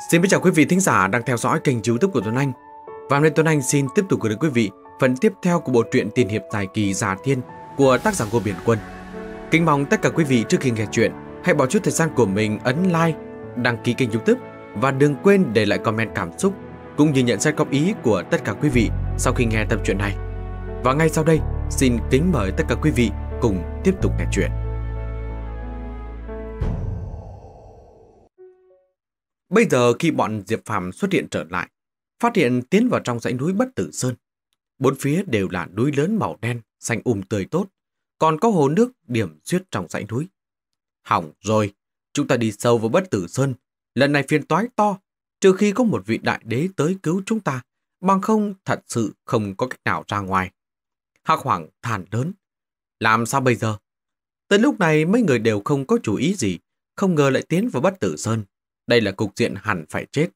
Xin chào quý vị thính giả đang theo dõi kênh youtube của Tuấn Anh Và hôm nay Tuấn Anh xin tiếp tục gửi đến quý vị phần tiếp theo của bộ truyện tiền hiệp Tài kỳ Giả Thiên của tác giả Ngô Biển Quân Kính mong tất cả quý vị trước khi nghe chuyện hãy bỏ chút thời gian của mình ấn like, đăng ký kênh youtube và đừng quên để lại comment cảm xúc cũng như nhận xét góp ý của tất cả quý vị sau khi nghe tập truyện này Và ngay sau đây xin kính mời tất cả quý vị cùng tiếp tục nghe chuyện Bây giờ khi bọn Diệp Phàm xuất hiện trở lại, phát hiện tiến vào trong dãy núi Bất Tử Sơn. Bốn phía đều là núi lớn màu đen, xanh um tươi tốt, còn có hồ nước điểm xuyết trong dãy núi. Hỏng rồi, chúng ta đi sâu vào Bất Tử Sơn, lần này phiền toái to, trừ khi có một vị đại đế tới cứu chúng ta, bằng không thật sự không có cách nào ra ngoài. Hắc Hoàng thản đớn làm sao bây giờ? Tới lúc này mấy người đều không có chú ý gì, không ngờ lại tiến vào Bất Tử Sơn, đây là cục diện hẳn phải chết.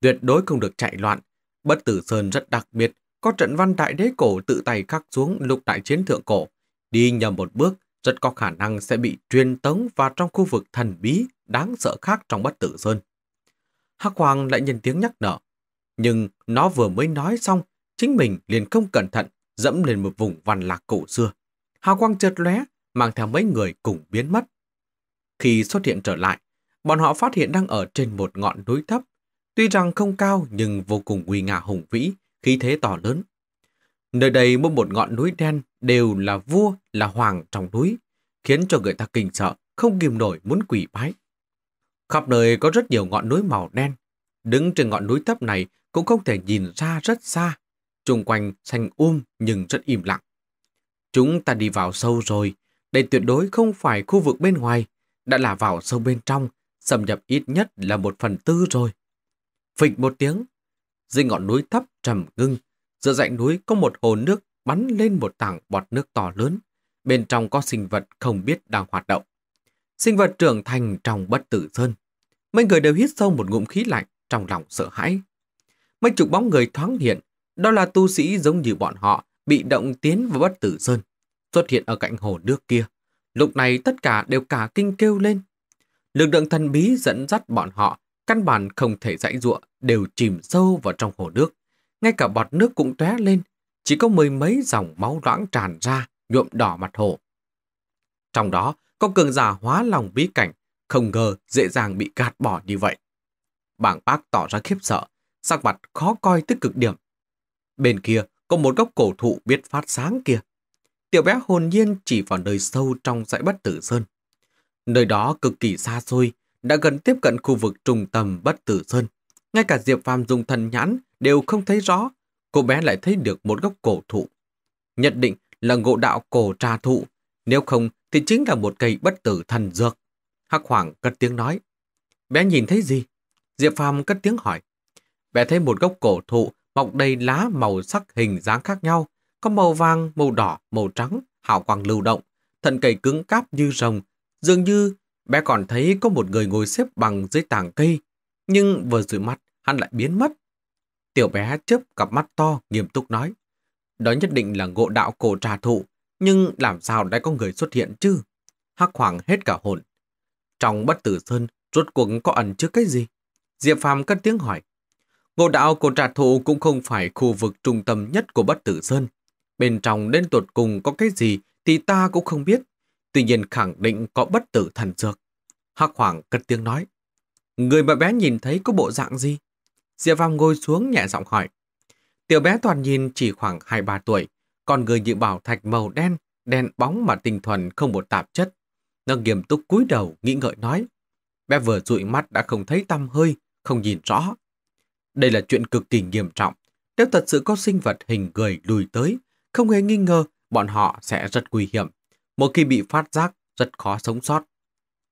Tuyệt đối không được chạy loạn. Bất tử Sơn rất đặc biệt, có trận văn đại đế cổ tự tay khắc xuống lục đại chiến thượng cổ. Đi nhầm một bước, rất có khả năng sẽ bị truyền tống vào trong khu vực thần bí đáng sợ khác trong bất tử Sơn. Hắc Hoàng lại nhân tiếng nhắc nở. Nhưng nó vừa mới nói xong, chính mình liền không cẩn thận dẫm lên một vùng văn lạc cổ xưa. Hào quang chợt lóe, mang theo mấy người cùng biến mất. Khi xuất hiện trở lại, bọn họ phát hiện đang ở trên một ngọn núi thấp, tuy rằng không cao nhưng vô cùng nguy ngả hùng vĩ, khí thế to lớn. Nơi đây mỗi một ngọn núi đen đều là vua, là hoàng trong núi, khiến cho người ta kinh sợ, không kìm nổi muốn quỷ bái. Khắp nơi có rất nhiều ngọn núi màu đen, đứng trên ngọn núi thấp này cũng không thể nhìn ra rất xa, chung quanh xanh um nhưng rất im lặng. Chúng ta đi vào sâu rồi, đây tuyệt đối không phải khu vực bên ngoài, đã là vào sâu bên trong, xâm nhập ít nhất là một phần tư rồi. Phịch một tiếng, dưới ngọn núi thấp trầm ngưng, giữa dãy núi có một hồ nước bắn lên một tảng bọt nước to lớn, bên trong có sinh vật không biết đang hoạt động. Sinh vật trưởng thành trong bất tử sơn. Mấy người đều hít sâu một ngụm khí lạnh trong lòng sợ hãi. Mấy chục bóng người thoáng hiện, đó là tu sĩ giống như bọn họ bị động tiến vào bất tử sơn, xuất hiện ở cạnh hồ nước kia. Lúc này tất cả đều cả kinh kêu lên, Lực lượng thần bí dẫn dắt bọn họ, căn bản không thể dãy ruộng, đều chìm sâu vào trong hồ nước. Ngay cả bọt nước cũng tóe lên, chỉ có mười mấy dòng máu loãng tràn ra, nhuộm đỏ mặt hồ. Trong đó, có cường giả hóa lòng bí cảnh, không ngờ dễ dàng bị gạt bỏ như vậy. Bảng bác tỏ ra khiếp sợ, sắc mặt khó coi tức cực điểm. Bên kia có một gốc cổ thụ biết phát sáng kia. Tiểu bé hồn nhiên chỉ vào nơi sâu trong dãy bất tử sơn. Nơi đó cực kỳ xa xôi, đã gần tiếp cận khu vực trung tâm bất tử sơn. Ngay cả Diệp Phàm dùng thần nhãn đều không thấy rõ, cô bé lại thấy được một gốc cổ thụ. nhận định là ngộ đạo cổ trà thụ, nếu không thì chính là một cây bất tử thần dược. Hắc Hoàng cất tiếng nói. Bé nhìn thấy gì? Diệp Phàm cất tiếng hỏi. Bé thấy một gốc cổ thụ mọc đầy lá màu sắc hình dáng khác nhau, có màu vàng, màu đỏ, màu trắng, hào quang lưu động, thân cây cứng cáp như rồng, Dường như bé còn thấy có một người ngồi xếp bằng dưới tảng cây, nhưng vừa rủi mắt hắn lại biến mất. Tiểu bé chớp cặp mắt to nghiêm túc nói, đó nhất định là ngộ đạo cổ trà thụ, nhưng làm sao lại có người xuất hiện chứ? Hắc hoàng hết cả hồn. Trong bất tử sơn, rốt cuộc có ẩn chứa cái gì? Diệp Phàm cất tiếng hỏi. Ngộ đạo cổ trà thụ cũng không phải khu vực trung tâm nhất của bất tử sơn. Bên trong đến tuột cùng có cái gì thì ta cũng không biết tuy nhiên khẳng định có bất tử thần dược. Hắc Hoàng cất tiếng nói. Người mà bé nhìn thấy có bộ dạng gì? Diệp Phàm ngồi xuống nhẹ giọng hỏi. Tiểu bé toàn nhìn chỉ khoảng 2-3 tuổi, còn người như bảo thạch màu đen, đen bóng mà tinh thuần không một tạp chất. Nó nghiêm túc cúi đầu nghĩ ngợi nói. Bé vừa dụi mắt đã không thấy tăm hơi, không nhìn rõ. Đây là chuyện cực kỳ nghiêm trọng. Nếu thật sự có sinh vật hình người lùi tới, không hề nghi ngờ bọn họ sẽ rất nguy hiểm một khi bị phát giác, rất khó sống sót.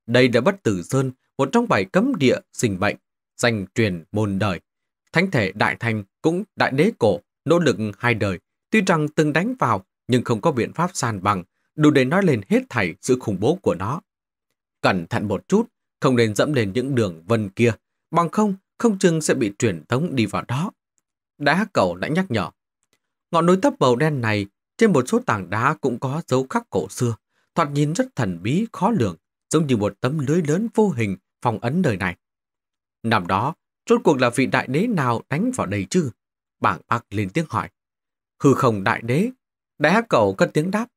Đây là bất tử sơn, một trong bảy cấm địa sinh bệnh, danh truyền môn đời. Thánh thể đại thành cũng đại đế cổ, nỗ lực hai đời, tuy rằng từng đánh vào nhưng không có biện pháp san bằng, đủ để nói lên hết thảy sự khủng bố của nó. Cẩn thận một chút, không nên dẫm lên những đường vân kia, bằng không, không chừng sẽ bị truyền thống đi vào đó. Đá cầu đã nhắc nhở. Ngọn núi thấp màu đen này trên một số tảng đá cũng có dấu khắc cổ xưa, thoạt nhìn rất thần bí, khó lường, giống như một tấm lưới lớn vô hình phong ấn đời này. Năm đó, rốt cuộc là vị đại đế nào đánh vào đây chứ? Bảng bạc lên tiếng hỏi. Hư không đại đế? Đại hắc cẩu cất tiếng đáp.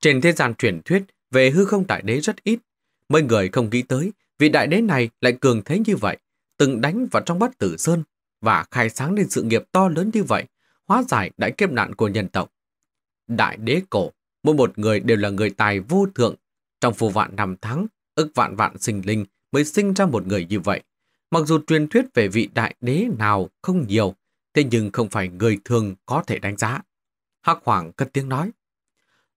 Trên thế gian truyền thuyết về hư không đại đế rất ít. Mấy người không nghĩ tới, vị đại đế này lại cường thế như vậy, từng đánh vào trong bất tử sơn và khai sáng lên sự nghiệp to lớn như vậy, hóa giải đại kiếp nạn của nhân tộc đại đế cổ, mỗi một người đều là người tài vô thượng. Trong phù vạn năm tháng, ức vạn vạn sinh linh mới sinh ra một người như vậy. Mặc dù truyền thuyết về vị đại đế nào không nhiều, thế nhưng không phải người thường có thể đánh giá. Hắc Hoàng cất tiếng nói.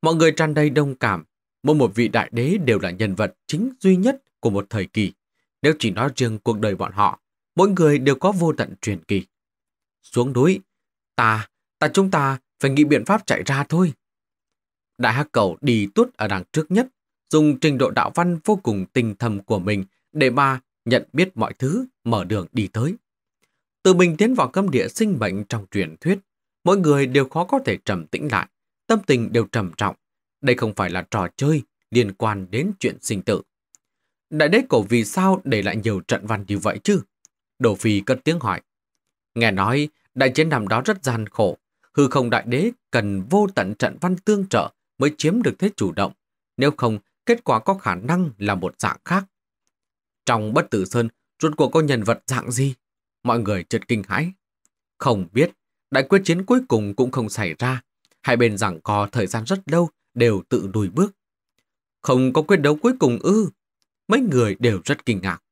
Mọi người tràn đầy đồng cảm, mỗi một vị đại đế đều là nhân vật chính duy nhất của một thời kỳ. Nếu chỉ nói riêng cuộc đời bọn họ, mỗi người đều có vô tận truyền kỳ. Xuống núi, ta, ta chúng ta phải nghĩ biện pháp chạy ra thôi. Đại hắc cầu đi tuốt ở đằng trước nhất, dùng trình độ đạo văn vô cùng tinh thầm của mình để mà nhận biết mọi thứ, mở đường đi tới. Từ mình tiến vào cấm địa sinh bệnh trong truyền thuyết, mỗi người đều khó có thể trầm tĩnh lại, tâm tình đều trầm trọng. Đây không phải là trò chơi liên quan đến chuyện sinh tử. Đại đế cổ vì sao để lại nhiều trận văn như vậy chứ? Đồ Phi cất tiếng hỏi. Nghe nói, đại chiến năm đó rất gian khổ, Hư không đại đế cần vô tận trận văn tương trợ mới chiếm được thế chủ động, nếu không kết quả có khả năng là một dạng khác. Trong bất tử sơn, rốt cuộc có nhân vật dạng gì? Mọi người chợt kinh hãi. Không biết, đại quyết chiến cuối cùng cũng không xảy ra. Hai bên rằng co thời gian rất lâu, đều tự lùi bước. Không có quyết đấu cuối cùng ư, mấy người đều rất kinh ngạc.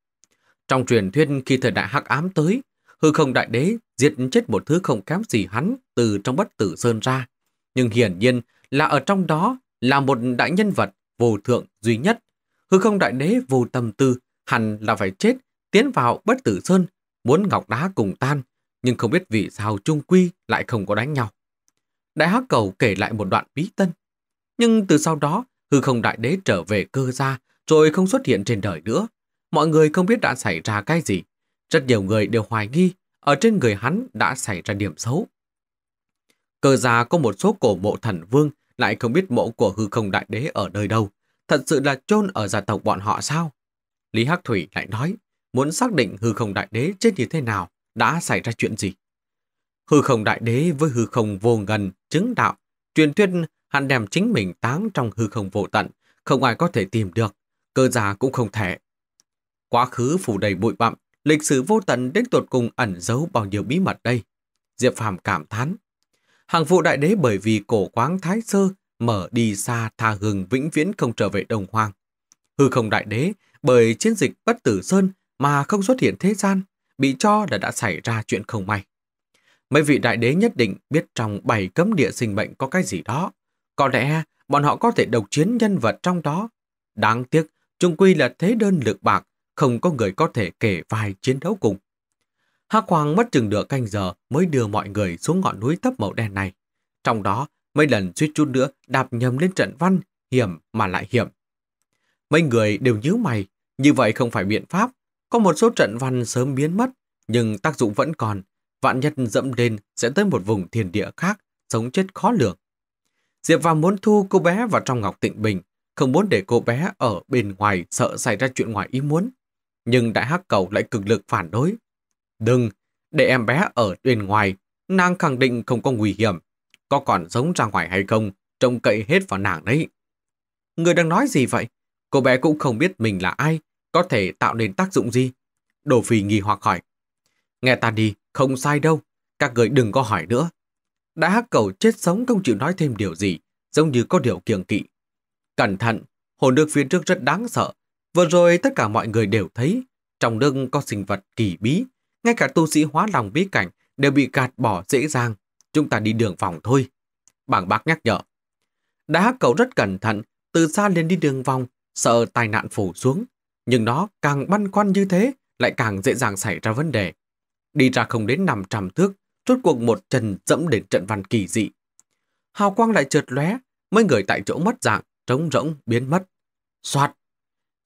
Trong truyền thuyết khi thời đại hắc ám tới, hư không đại đế diệt chết một thứ không kém gì hắn từ trong bất tử sơn ra. Nhưng hiển nhiên là ở trong đó là một đại nhân vật vô thượng duy nhất. Hư không đại đế vô tâm tư, hẳn là phải chết, tiến vào bất tử sơn, muốn ngọc đá cùng tan, nhưng không biết vì sao Chung quy lại không có đánh nhau. Đại hắc cầu kể lại một đoạn bí tân. Nhưng từ sau đó, hư không đại đế trở về cơ gia, rồi không xuất hiện trên đời nữa. Mọi người không biết đã xảy ra cái gì, rất nhiều người đều hoài nghi ở trên người hắn đã xảy ra điểm xấu. cơ già có một số cổ mộ thần vương lại không biết mộ của hư không đại đế ở nơi đâu. Thật sự là chôn ở gia tộc bọn họ sao? Lý Hắc Thủy lại nói, muốn xác định hư không đại đế chết như thế nào, đã xảy ra chuyện gì. Hư không đại đế với hư không vô ngần, chứng đạo, truyền thuyết hắn đem chính mình táng trong hư không vô tận, không ai có thể tìm được, cơ già cũng không thể. Quá khứ phủ đầy bụi bặm, Lịch sử vô tận đến tột cùng ẩn giấu bao nhiêu bí mật đây? Diệp Phàm cảm thán. Hàng phụ đại đế bởi vì cổ quáng thái sơ mở đi xa tha hương vĩnh viễn không trở về đồng hoang. Hư không đại đế bởi chiến dịch bất tử sơn mà không xuất hiện thế gian, bị cho là đã xảy ra chuyện không may. Mấy vị đại đế nhất định biết trong bảy cấm địa sinh mệnh có cái gì đó. Có lẽ bọn họ có thể độc chiến nhân vật trong đó. Đáng tiếc, Chung quy là thế đơn lực bạc, không có người có thể kể vài chiến đấu cùng. Hắc Hoàng mất chừng nửa canh giờ mới đưa mọi người xuống ngọn núi thấp màu đen này. Trong đó, mấy lần suýt chút nữa đạp nhầm lên trận văn, hiểm mà lại hiểm. Mấy người đều nhíu mày, như vậy không phải biện pháp. Có một số trận văn sớm biến mất, nhưng tác dụng vẫn còn. Vạn nhất dẫm lên sẽ tới một vùng thiền địa khác, sống chết khó lường. Diệp Phàm muốn thu cô bé vào trong Ngọc Tịnh Bình, không muốn để cô bé ở bên ngoài sợ xảy ra chuyện ngoài ý muốn. Nhưng đại hắc cầu lại cực lực phản đối. Đừng, để em bé ở bên ngoài, nàng khẳng định không có nguy hiểm. Có còn giống ra ngoài hay không, trông cậy hết vào nàng đấy. Người đang nói gì vậy? Cô bé cũng không biết mình là ai, có thể tạo nên tác dụng gì. Đồ phì nghi hoặc hỏi. Nghe ta đi, không sai đâu, các người đừng có hỏi nữa. Đại hắc cầu chết sống không chịu nói thêm điều gì, giống như có điều kiêng kỵ. Cẩn thận, hồn nước phía trước rất đáng sợ, Vừa rồi tất cả mọi người đều thấy, trong nước có sinh vật kỳ bí, ngay cả tu sĩ hóa lòng bí cảnh đều bị gạt bỏ dễ dàng, chúng ta đi đường vòng thôi. Bảng bác nhắc nhở. Đá hắc cầu rất cẩn thận, từ xa lên đi đường vòng, sợ tai nạn phủ xuống. Nhưng nó càng băn khoăn như thế, lại càng dễ dàng xảy ra vấn đề. Đi ra không đến 500 thước, rốt cuộc một chân dẫm đến trận văn kỳ dị. Hào quang lại trượt lóe, mấy người tại chỗ mất dạng, trống rỗng, biến mất. Xoạt!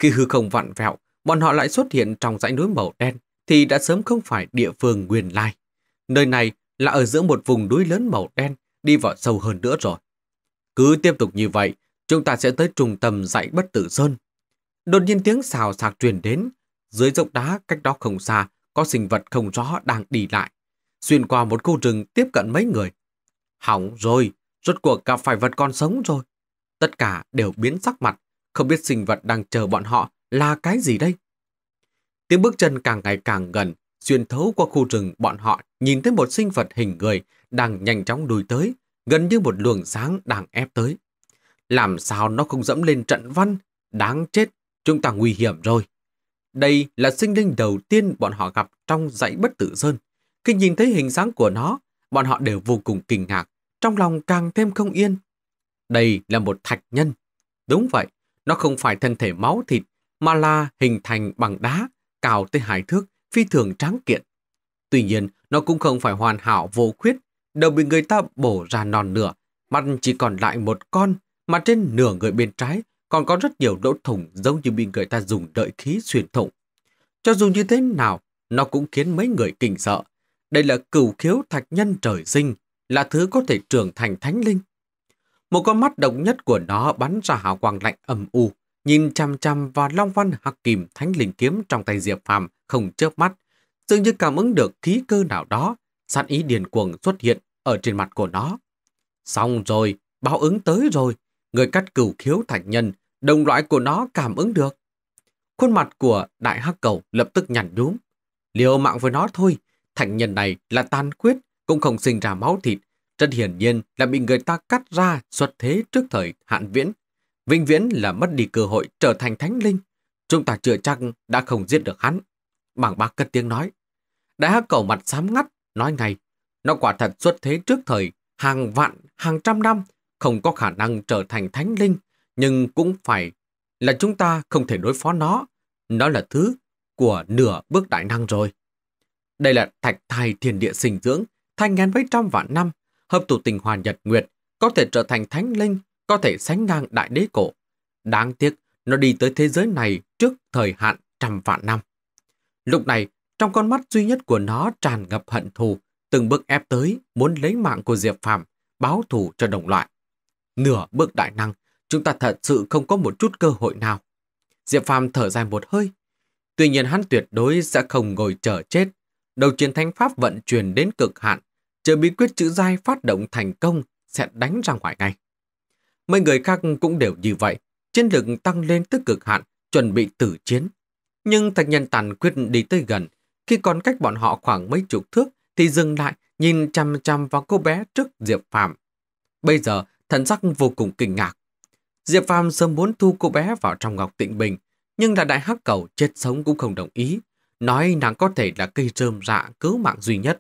Khi hư không vặn vẹo, bọn họ lại xuất hiện trong dãy núi màu đen thì đã sớm không phải địa phương nguyên lai. Nơi này là ở giữa một vùng núi lớn màu đen đi vào sâu hơn nữa rồi. Cứ tiếp tục như vậy, chúng ta sẽ tới trung tâm dãy bất tử sơn. Đột nhiên tiếng xào xạc truyền đến, dưới dốc đá cách đó không xa có sinh vật không rõ đang đi lại. Xuyên qua một khu rừng tiếp cận mấy người. Hỏng rồi, rốt cuộc gặp phải vật còn sống rồi. Tất cả đều biến sắc mặt, không biết sinh vật đang chờ bọn họ là cái gì đây? Tiếng bước chân càng ngày càng gần, xuyên thấu qua khu rừng bọn họ nhìn thấy một sinh vật hình người đang nhanh chóng đuổi tới, gần như một luồng sáng đang ép tới. Làm sao nó không dẫm lên trận văn? Đáng chết, chúng ta nguy hiểm rồi. Đây là sinh linh đầu tiên bọn họ gặp trong dãy bất tử sơn. Khi nhìn thấy hình dáng của nó, bọn họ đều vô cùng kinh ngạc, trong lòng càng thêm không yên. Đây là một thạch nhân. Đúng vậy, nó không phải thân thể máu thịt, mà là hình thành bằng đá, cao tới hải thước, phi thường tráng kiện. Tuy nhiên, nó cũng không phải hoàn hảo vô khuyết, đầu bị người ta bổ ra non nửa, mặt chỉ còn lại một con, mà trên nửa người bên trái còn có rất nhiều lỗ thủng giống như bị người ta dùng đợi khí xuyên thủng. Cho dù như thế nào, nó cũng khiến mấy người kinh sợ. Đây là cửu khiếu thạch nhân trời sinh, là thứ có thể trưởng thành thánh linh. Một con mắt độc nhất của nó bắn ra hào quang lạnh âm u, nhìn chăm chăm vào Long Văn Hạc Kìm Thánh Linh Kiếm trong tay Diệp Phàm không chớp mắt, dường như cảm ứng được khí cơ nào đó, sẵn ý điền cuồng xuất hiện ở trên mặt của nó. Xong rồi, báo ứng tới rồi, người cắt cửu khiếu thành nhân, đồng loại của nó cảm ứng được. Khuôn mặt của đại hắc cầu lập tức nhằn đúng Liều mạng với nó thôi, thành nhân này là tan quyết, cũng không sinh ra máu thịt, rất hiển nhiên là bị người ta cắt ra xuất thế trước thời hạn viễn. Vĩnh viễn là mất đi cơ hội trở thành thánh linh. Chúng ta chưa chắc đã không giết được hắn. Bảng bác cất tiếng nói. Đại hắc cầu mặt xám ngắt, nói ngay. Nó quả thật xuất thế trước thời hàng vạn, hàng trăm năm, không có khả năng trở thành thánh linh, nhưng cũng phải là chúng ta không thể đối phó nó. Nó là thứ của nửa bước đại năng rồi. Đây là thạch thai thiền địa sinh dưỡng, thanh ngàn mấy trăm vạn năm, hợp tụ tình hoàn nhật nguyệt, có thể trở thành thánh linh, có thể sánh ngang đại đế cổ. Đáng tiếc, nó đi tới thế giới này trước thời hạn trăm vạn năm. Lúc này, trong con mắt duy nhất của nó tràn ngập hận thù, từng bước ép tới muốn lấy mạng của Diệp Phàm báo thù cho đồng loại. Nửa bước đại năng, chúng ta thật sự không có một chút cơ hội nào. Diệp Phàm thở dài một hơi. Tuy nhiên hắn tuyệt đối sẽ không ngồi chờ chết. Đầu chiến thánh pháp vận chuyển đến cực hạn, chờ bí quyết chữ dai phát động thành công sẽ đánh ra ngoài ngay. Mấy người khác cũng đều như vậy, chiến lực tăng lên tới cực hạn, chuẩn bị tử chiến. Nhưng thạch nhân tàn quyết đi tới gần, khi còn cách bọn họ khoảng mấy chục thước thì dừng lại nhìn chăm chăm vào cô bé trước Diệp Phàm. Bây giờ, thần sắc vô cùng kinh ngạc. Diệp Phàm sớm muốn thu cô bé vào trong ngọc tịnh bình, nhưng là đại hắc cầu chết sống cũng không đồng ý, nói nàng có thể là cây rơm rạ dạ cứu mạng duy nhất.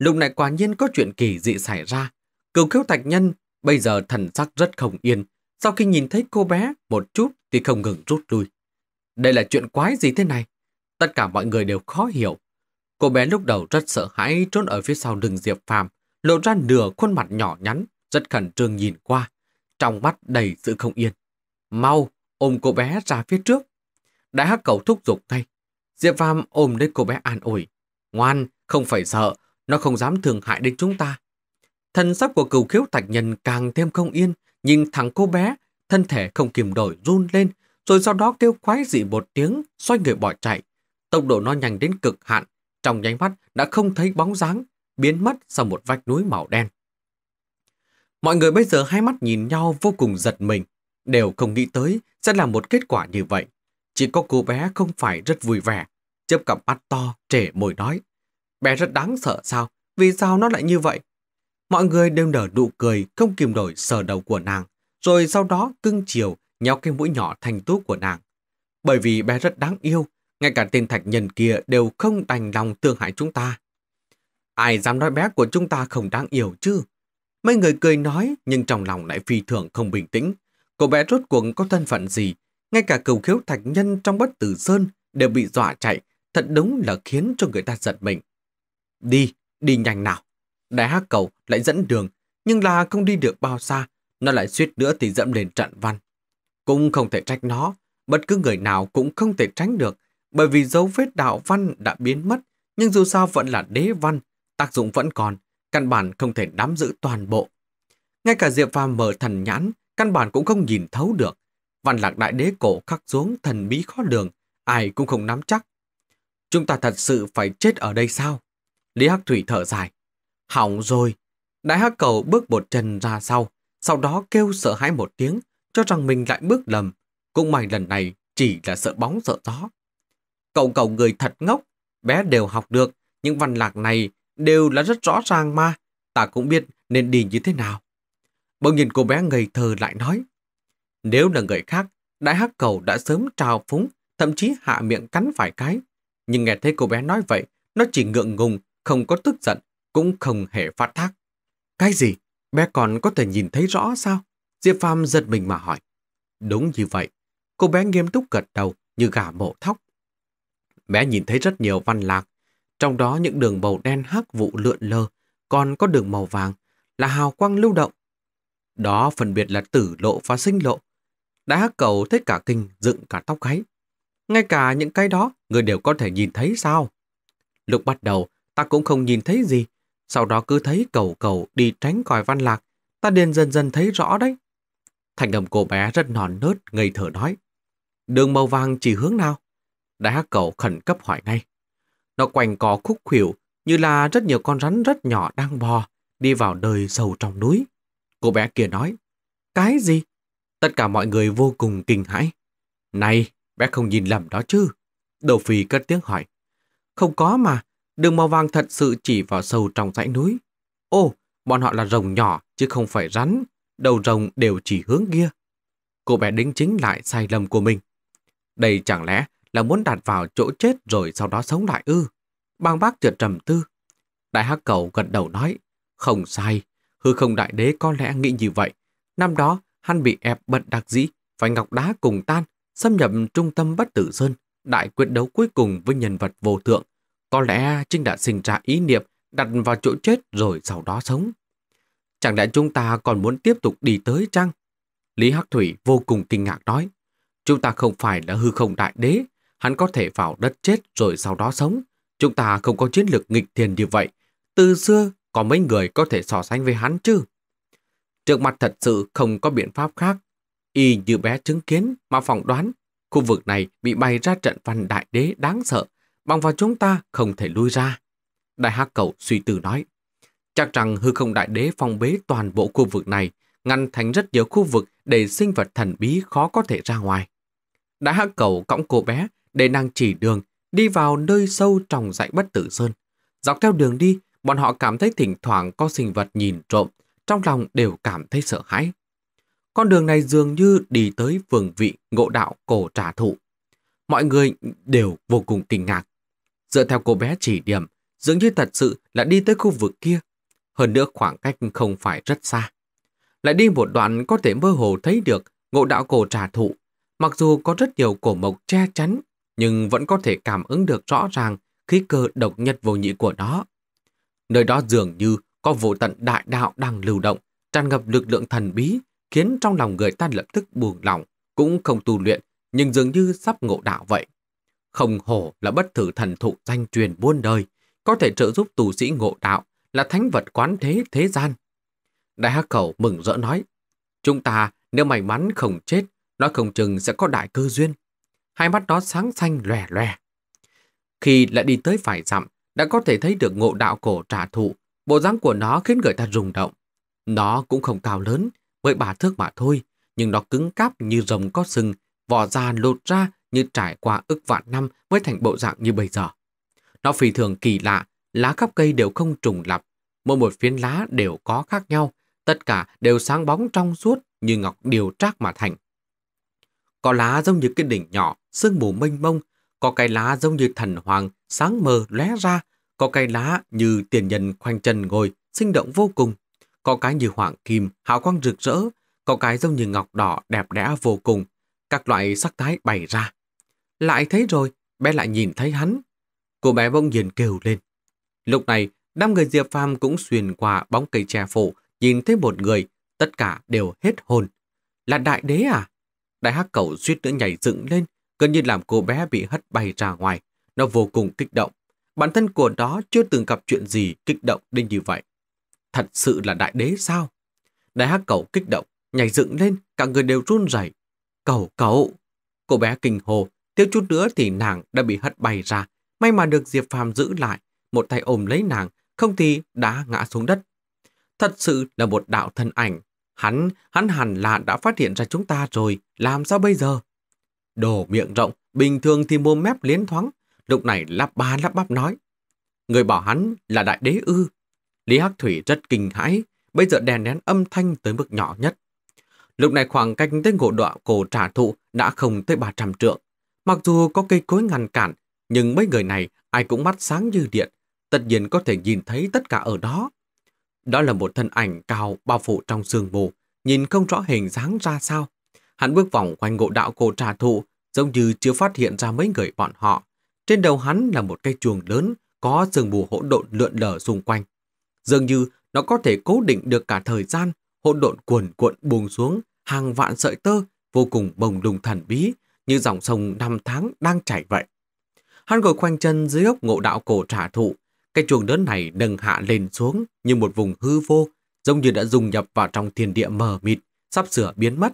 Lúc này quả nhiên có chuyện kỳ dị xảy ra. Cửu khiếu thạch nhân bây giờ thần sắc rất không yên. Sau khi nhìn thấy cô bé một chút thì không ngừng rút lui. Đây là chuyện quái gì thế này? Tất cả mọi người đều khó hiểu. Cô bé lúc đầu rất sợ hãi trốn ở phía sau đường Diệp Phàm, lộ ra nửa khuôn mặt nhỏ nhắn, rất khẩn trương nhìn qua, trong mắt đầy sự không yên. Mau, ôm cô bé ra phía trước. Đại hắc cầu thúc giục ngay. Diệp Phàm ôm lấy cô bé an ủi. Ngoan, không phải sợ, nó không dám thương hại đến chúng ta. Thần sắc của cửu khiếu thạch nhân càng thêm không yên, nhìn thằng cô bé, thân thể không kìm đổi run lên, rồi sau đó kêu khoái dị một tiếng, xoay người bỏ chạy. Tốc độ nó nhanh đến cực hạn, trong nháy mắt đã không thấy bóng dáng, biến mất sau một vách núi màu đen. Mọi người bây giờ hai mắt nhìn nhau vô cùng giật mình, đều không nghĩ tới sẽ là một kết quả như vậy. Chỉ có cô bé không phải rất vui vẻ, chớp cặp mắt to, trẻ mồi nói. Bé rất đáng sợ sao? Vì sao nó lại như vậy? Mọi người đều nở nụ cười, không kìm nổi sờ đầu của nàng, rồi sau đó cưng chiều, nhéo cái mũi nhỏ thành tú của nàng. Bởi vì bé rất đáng yêu, ngay cả tên thạch nhân kia đều không đành lòng thương hại chúng ta. Ai dám nói bé của chúng ta không đáng yêu chứ? Mấy người cười nói nhưng trong lòng lại phi thường không bình tĩnh. Cô bé rốt cuộc có thân phận gì? Ngay cả cầu khiếu thạch nhân trong bất tử sơn đều bị dọa chạy, thật đúng là khiến cho người ta giật mình. Đi, đi nhanh nào. Đại hắc cầu lại dẫn đường, nhưng là không đi được bao xa, nó lại suýt nữa thì dẫm lên trận văn. Cũng không thể trách nó, bất cứ người nào cũng không thể tránh được, bởi vì dấu vết đạo văn đã biến mất, nhưng dù sao vẫn là đế văn, tác dụng vẫn còn, căn bản không thể nắm giữ toàn bộ. Ngay cả Diệp Phàm mở thần nhãn, căn bản cũng không nhìn thấu được. Văn lạc đại đế cổ khắc xuống thần bí khó lường, ai cũng không nắm chắc. Chúng ta thật sự phải chết ở đây sao? Lý Hắc Thủy thở dài. Hỏng rồi. Đại Hắc Cầu bước một chân ra sau, sau đó kêu sợ hãi một tiếng, cho rằng mình lại bước lầm. Cũng may lần này chỉ là sợ bóng sợ gió. Cậu cậu người thật ngốc, bé đều học được, những văn lạc này đều là rất rõ ràng mà, ta cũng biết nên đi như thế nào. Bỗng nhìn cô bé ngây thơ lại nói, nếu là người khác, đại hắc cầu đã sớm trào phúng, thậm chí hạ miệng cắn vài cái. Nhưng nghe thấy cô bé nói vậy, nó chỉ ngượng ngùng không có tức giận, cũng không hề phát thác. Cái gì? Bé còn có thể nhìn thấy rõ sao? Diệp Phàm giật mình mà hỏi. Đúng như vậy. Cô bé nghiêm túc gật đầu như gà mổ thóc. Bé nhìn thấy rất nhiều văn lạc, trong đó những đường màu đen hắc vụ lượn lờ, còn có đường màu vàng là hào quang lưu động. Đó phân biệt là tử lộ và sinh lộ. Đã hắc cầu thấy cả kinh dựng cả tóc gáy. Ngay cả những cái đó người đều có thể nhìn thấy sao? Lúc bắt đầu, ta cũng không nhìn thấy gì. Sau đó cứ thấy cầu cầu đi tránh khỏi văn lạc, ta điền dần dần thấy rõ đấy. Thành âm cô bé rất nòn nớt, ngây thở nói. Đường màu vàng chỉ hướng nào? Đại hắc cầu khẩn cấp hỏi ngay. Nó quanh có khúc khuỷu như là rất nhiều con rắn rất nhỏ đang bò, đi vào đời sâu trong núi. Cô bé kia nói, cái gì? Tất cả mọi người vô cùng kinh hãi. Này, bé không nhìn lầm đó chứ? Đầu phì cất tiếng hỏi. Không có mà, Đường màu vàng thật sự chỉ vào sâu trong dãy núi. Ô, bọn họ là rồng nhỏ chứ không phải rắn. Đầu rồng đều chỉ hướng kia. Cô bé đính chính lại sai lầm của mình. Đây chẳng lẽ là muốn đặt vào chỗ chết rồi sau đó sống lại ư? Bang bác trượt trầm tư. Đại hắc cầu gật đầu nói. Không sai. Hư không đại đế có lẽ nghĩ như vậy. Năm đó, hắn bị ép bận đặc dĩ, phải ngọc đá cùng tan, xâm nhập trung tâm bất tử sơn, đại quyết đấu cuối cùng với nhân vật vô thượng có lẽ Trinh đã sinh ra ý niệm đặt vào chỗ chết rồi sau đó sống. Chẳng lẽ chúng ta còn muốn tiếp tục đi tới chăng? Lý Hắc Thủy vô cùng kinh ngạc nói. Chúng ta không phải là hư không đại đế, hắn có thể vào đất chết rồi sau đó sống. Chúng ta không có chiến lược nghịch thiền như vậy. Từ xưa có mấy người có thể so sánh với hắn chứ? Trước mặt thật sự không có biện pháp khác. Y như bé chứng kiến mà phỏng đoán, khu vực này bị bày ra trận văn đại đế đáng sợ bằng vào chúng ta không thể lui ra. Đại hắc cậu suy tư nói, chắc rằng hư không đại đế phong bế toàn bộ khu vực này, ngăn thành rất nhiều khu vực để sinh vật thần bí khó có thể ra ngoài. Đại hắc cậu cõng cô bé để nàng chỉ đường đi vào nơi sâu trong dãy bất tử sơn. Dọc theo đường đi, bọn họ cảm thấy thỉnh thoảng có sinh vật nhìn trộm, trong lòng đều cảm thấy sợ hãi. Con đường này dường như đi tới vườn vị ngộ đạo cổ trả thụ. Mọi người đều vô cùng kinh ngạc. Dựa theo cô bé chỉ điểm, dường như thật sự là đi tới khu vực kia. Hơn nữa khoảng cách không phải rất xa. Lại đi một đoạn có thể mơ hồ thấy được ngộ đạo cổ trà thụ. Mặc dù có rất nhiều cổ mộc che chắn, nhưng vẫn có thể cảm ứng được rõ ràng khí cơ độc nhất vô nhị của nó. Nơi đó dường như có vụ tận đại đạo đang lưu động, tràn ngập lực lượng thần bí, khiến trong lòng người ta lập tức buồn lòng, cũng không tu luyện, nhưng dường như sắp ngộ đạo vậy. Không hổ là bất thử thần thụ danh truyền buôn đời, có thể trợ giúp tù sĩ ngộ đạo, là thánh vật quán thế thế gian. Đại Hắc Khẩu mừng rỡ nói, chúng ta nếu may mắn không chết, nó không chừng sẽ có đại cơ duyên. Hai mắt nó sáng xanh lòe lòe. Khi lại đi tới phải dặm, đã có thể thấy được ngộ đạo cổ trả thụ, bộ dáng của nó khiến người ta rung động. Nó cũng không cao lớn, mới bà thước mà thôi, nhưng nó cứng cáp như rồng có sừng, vỏ già lột ra như trải qua ức vạn năm mới thành bộ dạng như bây giờ. Nó phì thường kỳ lạ, lá khắp cây đều không trùng lập, mỗi một phiến lá đều có khác nhau, tất cả đều sáng bóng trong suốt như ngọc điều trác mà thành. Có lá giống như cái đỉnh nhỏ, sương mù mênh mông, có cây lá giống như thần hoàng, sáng mờ lóe ra, có cây lá như tiền nhân khoanh chân ngồi, sinh động vô cùng, có cái như hoàng kim, hào quang rực rỡ, có cái giống như ngọc đỏ đẹp đẽ vô cùng, các loại sắc thái bày ra, lại thấy rồi, bé lại nhìn thấy hắn. Cô bé bỗng nhiên kêu lên. Lúc này, năm người Diệp Phàm cũng xuyên qua bóng cây tre phủ, nhìn thấy một người, tất cả đều hết hồn. Là đại đế à? Đại hắc cầu suýt nữa nhảy dựng lên, gần như làm cô bé bị hất bay ra ngoài. Nó vô cùng kích động. Bản thân của nó chưa từng gặp chuyện gì kích động đến như vậy. Thật sự là đại đế sao? Đại hắc cầu kích động, nhảy dựng lên, cả người đều run rẩy. cầu cầu Cô bé kinh hồ, Thiếu chút nữa thì nàng đã bị hất bay ra. May mà được Diệp Phàm giữ lại, một tay ôm lấy nàng, không thì đã ngã xuống đất. Thật sự là một đạo thân ảnh. Hắn, hắn hẳn là đã phát hiện ra chúng ta rồi, làm sao bây giờ? Đồ miệng rộng, bình thường thì mồm mép liến thoáng, lúc này lắp ba lắp bắp nói. Người bảo hắn là đại đế ư. Lý Hắc Thủy rất kinh hãi, bây giờ đèn nén âm thanh tới mức nhỏ nhất. Lúc này khoảng cách tới ngộ đọa cổ trả thụ đã không tới 300 trượng. Mặc dù có cây cối ngăn cản, nhưng mấy người này ai cũng mắt sáng như điện, tất nhiên có thể nhìn thấy tất cả ở đó. Đó là một thân ảnh cao bao phủ trong sương mù, nhìn không rõ hình dáng ra sao. Hắn bước vòng quanh ngộ đạo cổ trà thụ, giống như chưa phát hiện ra mấy người bọn họ. Trên đầu hắn là một cây chuồng lớn, có sương mù hỗn độn lượn lờ xung quanh. Dường như nó có thể cố định được cả thời gian, hỗn độn cuồn cuộn buông xuống, hàng vạn sợi tơ vô cùng bồng lùng thần bí, như dòng sông năm tháng đang chảy vậy. Hắn ngồi khoanh chân dưới gốc ngộ đạo cổ trả thụ, cái chuồng lớn này nâng hạ lên xuống như một vùng hư vô, giống như đã dùng nhập vào trong thiên địa mờ mịt, sắp sửa biến mất.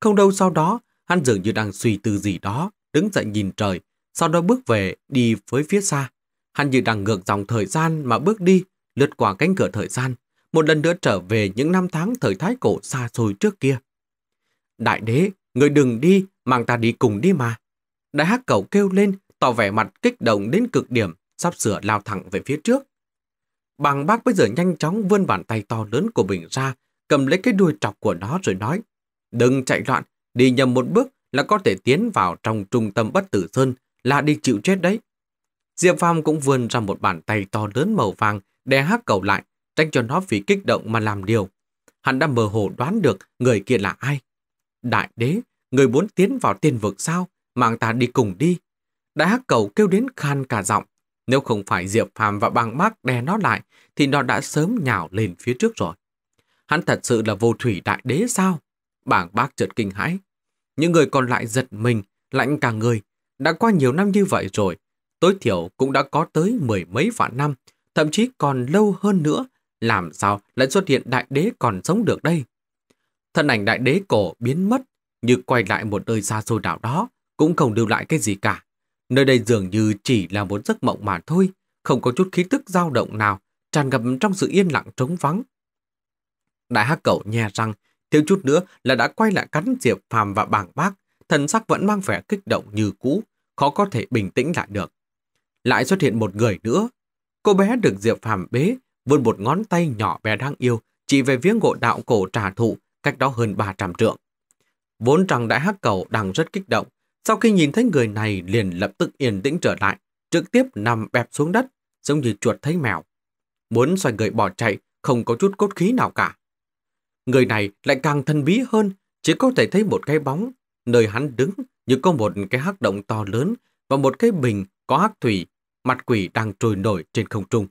Không đâu sau đó, hắn dường như đang suy tư gì đó, đứng dậy nhìn trời, sau đó bước về, đi với phía xa. Hắn như đang ngược dòng thời gian mà bước đi, lướt qua cánh cửa thời gian, một lần nữa trở về những năm tháng thời thái cổ xa xôi trước kia. Đại đế, người đừng đi, mang ta đi cùng đi mà. Đại hắc cầu kêu lên, tỏ vẻ mặt kích động đến cực điểm, sắp sửa lao thẳng về phía trước. Bàng bác bây giờ nhanh chóng vươn bàn tay to lớn của mình ra, cầm lấy cái đuôi trọc của nó rồi nói, đừng chạy loạn, đi nhầm một bước là có thể tiến vào trong trung tâm bất tử sơn, là đi chịu chết đấy. Diệp Phàm cũng vươn ra một bàn tay to lớn màu vàng đè hắc cầu lại, tránh cho nó vì kích động mà làm điều. Hắn đã mơ hồ đoán được người kia là ai. Đại đế người muốn tiến vào tiên vực sao, mang ta đi cùng đi. Đại hắc cầu kêu đến khan cả giọng, nếu không phải Diệp Phàm và băng mác đè nó lại, thì nó đã sớm nhào lên phía trước rồi. Hắn thật sự là vô thủy đại đế sao? Bảng bác chợt kinh hãi. Những người còn lại giật mình, lạnh cả người. Đã qua nhiều năm như vậy rồi, tối thiểu cũng đã có tới mười mấy vạn năm, thậm chí còn lâu hơn nữa. Làm sao lại xuất hiện đại đế còn sống được đây? Thân ảnh đại đế cổ biến mất như quay lại một nơi xa xôi đảo đó, cũng không lưu lại cái gì cả. Nơi đây dường như chỉ là một giấc mộng mà thôi, không có chút khí tức dao động nào, tràn ngập trong sự yên lặng trống vắng. Đại hắc cẩu nhè răng, thiếu chút nữa là đã quay lại cắn Diệp Phàm và bảng bác, thần sắc vẫn mang vẻ kích động như cũ, khó có thể bình tĩnh lại được. Lại xuất hiện một người nữa, cô bé được Diệp Phàm bế, vươn một ngón tay nhỏ bé đang yêu, chỉ về viếng ngộ đạo cổ trà thụ, cách đó hơn 300 trượng. Vốn rằng đại hắc cầu đang rất kích động, sau khi nhìn thấy người này liền lập tức yên tĩnh trở lại, trực tiếp nằm bẹp xuống đất, giống như chuột thấy mèo. Muốn xoay người bỏ chạy, không có chút cốt khí nào cả. Người này lại càng thân bí hơn, chỉ có thể thấy một cái bóng, nơi hắn đứng như có một cái hắc động to lớn và một cái bình có hắc thủy, mặt quỷ đang trồi nổi trên không trung.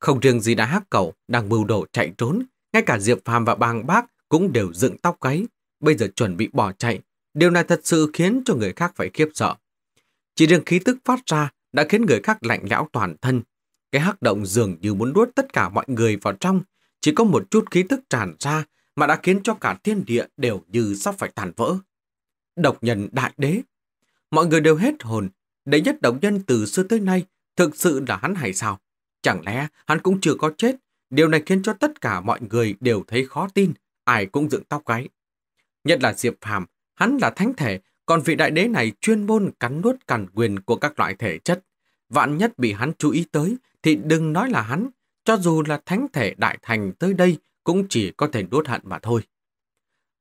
Không riêng gì đã hắc cầu đang mưu đổ chạy trốn, ngay cả Diệp Phàm và Bàng Bác cũng đều dựng tóc gáy, bây giờ chuẩn bị bỏ chạy, điều này thật sự khiến cho người khác phải khiếp sợ. Chỉ riêng khí tức phát ra đã khiến người khác lạnh lẽo toàn thân. Cái hắc động dường như muốn đuốt tất cả mọi người vào trong, chỉ có một chút khí tức tràn ra mà đã khiến cho cả thiên địa đều như sắp phải tàn vỡ. Độc nhân đại đế. Mọi người đều hết hồn, đệ nhất độc nhân từ xưa tới nay thực sự là hắn hay sao? Chẳng lẽ hắn cũng chưa có chết? Điều này khiến cho tất cả mọi người đều thấy khó tin, ai cũng dựng tóc gáy. Nhất là Diệp Phàm, hắn là thánh thể, còn vị đại đế này chuyên môn cắn nuốt càn quyền của các loại thể chất. Vạn nhất bị hắn chú ý tới thì đừng nói là hắn, cho dù là thánh thể đại thành tới đây cũng chỉ có thể nuốt hận mà thôi.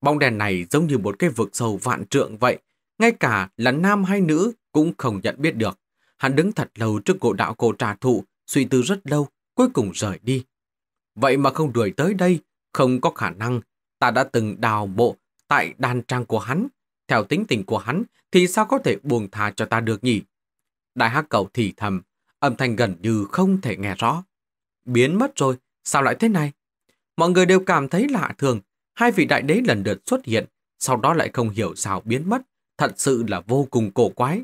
Bóng đèn này giống như một cái vực sâu vạn trượng vậy, ngay cả là nam hay nữ cũng không nhận biết được. Hắn đứng thật lâu trước cổ đạo cổ trà thụ, suy tư rất lâu, cuối cùng rời đi. Vậy mà không đuổi tới đây, không có khả năng. Ta đã từng đào mộ tại đàn trang của hắn. Theo tính tình của hắn thì sao có thể buông tha cho ta được nhỉ? Đại hắc cầu thì thầm, âm thanh gần như không thể nghe rõ. Biến mất rồi, sao lại thế này? Mọi người đều cảm thấy lạ thường, hai vị đại đế lần lượt xuất hiện, sau đó lại không hiểu sao biến mất, thật sự là vô cùng cổ quái.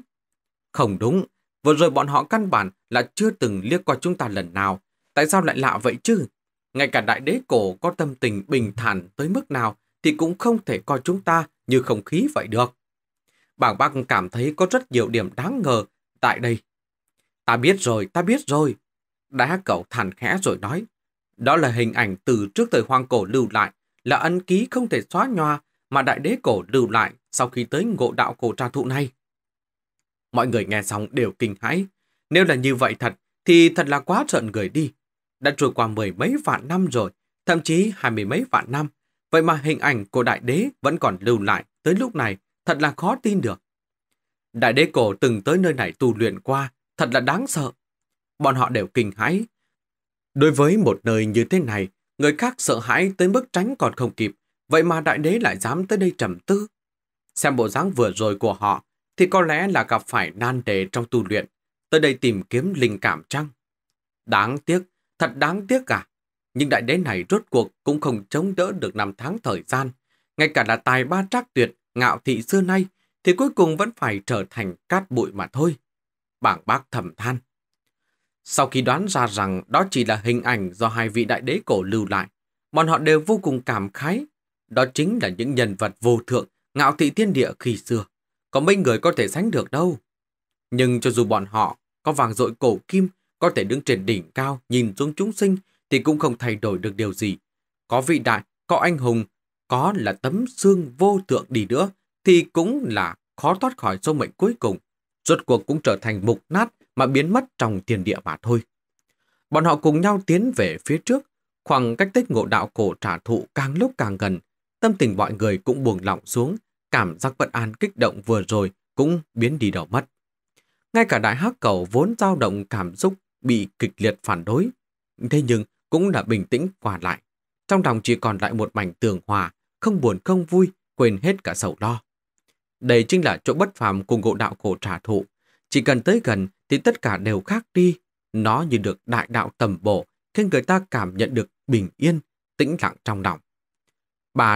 Không đúng, vừa rồi bọn họ căn bản là chưa từng liếc qua chúng ta lần nào, tại sao lại lạ vậy chứ? Ngay cả đại đế cổ có tâm tình bình thản tới mức nào thì cũng không thể coi chúng ta như không khí vậy được. Bảng bác cảm thấy có rất nhiều điểm đáng ngờ tại đây. Ta biết rồi, ta biết rồi. Đại hát cậu thản khẽ rồi nói. Đó là hình ảnh từ trước thời hoang cổ lưu lại, là ân ký không thể xóa nhòa mà đại đế cổ lưu lại sau khi tới ngộ đạo cổ tra thụ này. Mọi người nghe xong đều kinh hãi. Nếu là như vậy thật, thì thật là quá trợn người đi. Đã trôi qua mười mấy vạn năm rồi, thậm chí hai mươi mấy vạn năm. Vậy mà hình ảnh của đại đế vẫn còn lưu lại tới lúc này, thật là khó tin được. Đại đế cổ từng tới nơi này tu luyện qua, thật là đáng sợ. Bọn họ đều kinh hãi. Đối với một nơi như thế này, người khác sợ hãi tới mức tránh còn không kịp, vậy mà đại đế lại dám tới đây trầm tư. Xem bộ dáng vừa rồi của họ, thì có lẽ là gặp phải nan đề trong tu luyện, tới đây tìm kiếm linh cảm chăng? Đáng tiếc, thật đáng tiếc cả. À? nhưng đại đế này rốt cuộc cũng không chống đỡ được năm tháng thời gian. Ngay cả là tài ba trác tuyệt, ngạo thị xưa nay, thì cuối cùng vẫn phải trở thành cát bụi mà thôi. Bảng bác thầm than. Sau khi đoán ra rằng đó chỉ là hình ảnh do hai vị đại đế cổ lưu lại, bọn họ đều vô cùng cảm khái. Đó chính là những nhân vật vô thượng, ngạo thị thiên địa khi xưa. Có mấy người có thể sánh được đâu. Nhưng cho dù bọn họ có vàng dội cổ kim, có thể đứng trên đỉnh cao nhìn xuống chúng sinh thì cũng không thay đổi được điều gì. Có vị đại, có anh hùng, có là tấm xương vô thượng đi nữa, thì cũng là khó thoát khỏi số mệnh cuối cùng. Rốt cuộc cũng trở thành mục nát mà biến mất trong thiên địa mà thôi. Bọn họ cùng nhau tiến về phía trước, khoảng cách tích ngộ đạo cổ trả thụ càng lúc càng gần, tâm tình mọi người cũng buồn lỏng xuống, cảm giác bất an kích động vừa rồi cũng biến đi đầu mất. Ngay cả đại hắc cầu vốn dao động cảm xúc bị kịch liệt phản đối. Thế nhưng cũng đã bình tĩnh qua lại. Trong lòng chỉ còn lại một mảnh tường hòa, không buồn không vui, quên hết cả sầu lo. Đây chính là chỗ bất phàm cùng ngộ đạo cổ trả thụ. Chỉ cần tới gần thì tất cả đều khác đi. Nó như được đại đạo tầm bổ, khiến người ta cảm nhận được bình yên, tĩnh lặng trong lòng.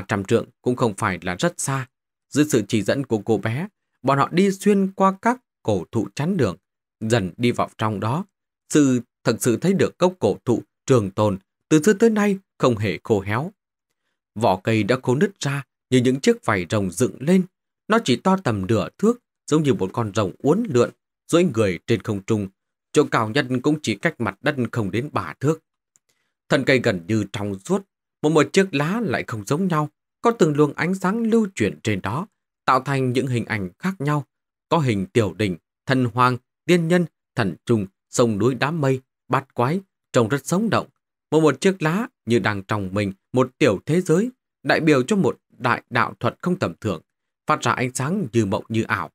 trầm trượng cũng không phải là rất xa. Dưới sự chỉ dẫn của cô bé, bọn họ đi xuyên qua các cổ thụ chắn đường, dần đi vào trong đó. Sư thật sự thấy được cốc cổ thụ trường tồn từ xưa tới nay không hề khô héo. Vỏ cây đã khô nứt ra như những chiếc vảy rồng dựng lên. Nó chỉ to tầm nửa thước, giống như một con rồng uốn lượn, duỗi người trên không trung. Chỗ cao nhất cũng chỉ cách mặt đất không đến bả thước. Thân cây gần như trong suốt, một một chiếc lá lại không giống nhau, có từng luồng ánh sáng lưu chuyển trên đó, tạo thành những hình ảnh khác nhau. Có hình tiểu đỉnh, thần hoàng, tiên nhân, thần trùng, sông núi đám mây, bát quái, trông rất sống động, một một chiếc lá như đang trong mình một tiểu thế giới, đại biểu cho một đại đạo thuật không tầm thường, phát ra ánh sáng như mộng như ảo.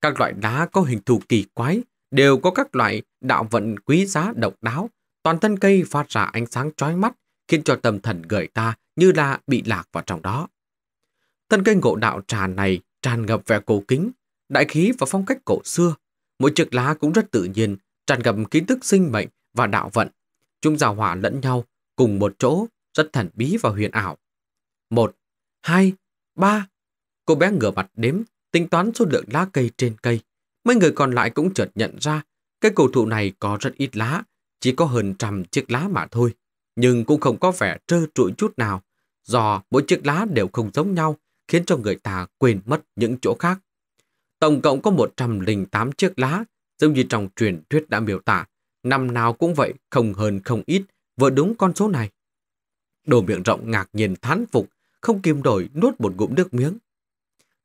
Các loại đá có hình thù kỳ quái, đều có các loại đạo vận quý giá độc đáo, toàn thân cây phát ra ánh sáng chói mắt, khiến cho tâm thần người ta như là bị lạc vào trong đó. Thân cây ngộ đạo trà này tràn ngập vẻ cổ kính, đại khí và phong cách cổ xưa. Mỗi chiếc lá cũng rất tự nhiên, tràn ngập ký tức sinh mệnh và đạo vận, chúng giao hòa lẫn nhau cùng một chỗ rất thần bí và huyền ảo. Một, hai, ba. Cô bé ngửa mặt đếm, tính toán số lượng lá cây trên cây. Mấy người còn lại cũng chợt nhận ra cái cổ thụ này có rất ít lá, chỉ có hơn trăm chiếc lá mà thôi, nhưng cũng không có vẻ trơ trụi chút nào, do mỗi chiếc lá đều không giống nhau, khiến cho người ta quên mất những chỗ khác. Tổng cộng có 108 chiếc lá, giống như trong truyền thuyết đã miêu tả, Năm nào cũng vậy, không hơn không ít, vừa đúng con số này. Đồ miệng rộng ngạc nhiên thán phục, không kiềm đổi nuốt một ngụm nước miếng.